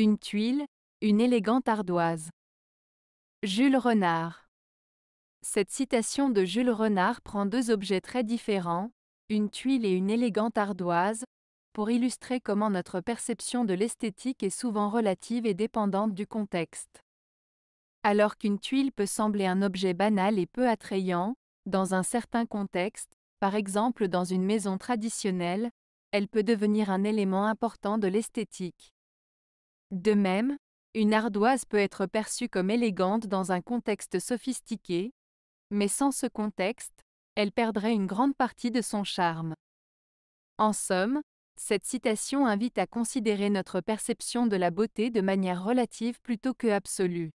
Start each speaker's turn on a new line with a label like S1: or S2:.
S1: Une tuile, une élégante ardoise. Jules Renard. Cette citation de Jules Renard prend deux objets très différents, une tuile et une élégante ardoise, pour illustrer comment notre perception de l'esthétique est souvent relative et dépendante du contexte. Alors qu'une tuile peut sembler un objet banal et peu attrayant, dans un certain contexte, par exemple dans une maison traditionnelle, elle peut devenir un élément important de l'esthétique. De même, une ardoise peut être perçue comme élégante dans un contexte sophistiqué, mais sans ce contexte, elle perdrait une grande partie de son charme. En somme, cette citation invite à considérer notre perception de la beauté de manière relative plutôt que absolue.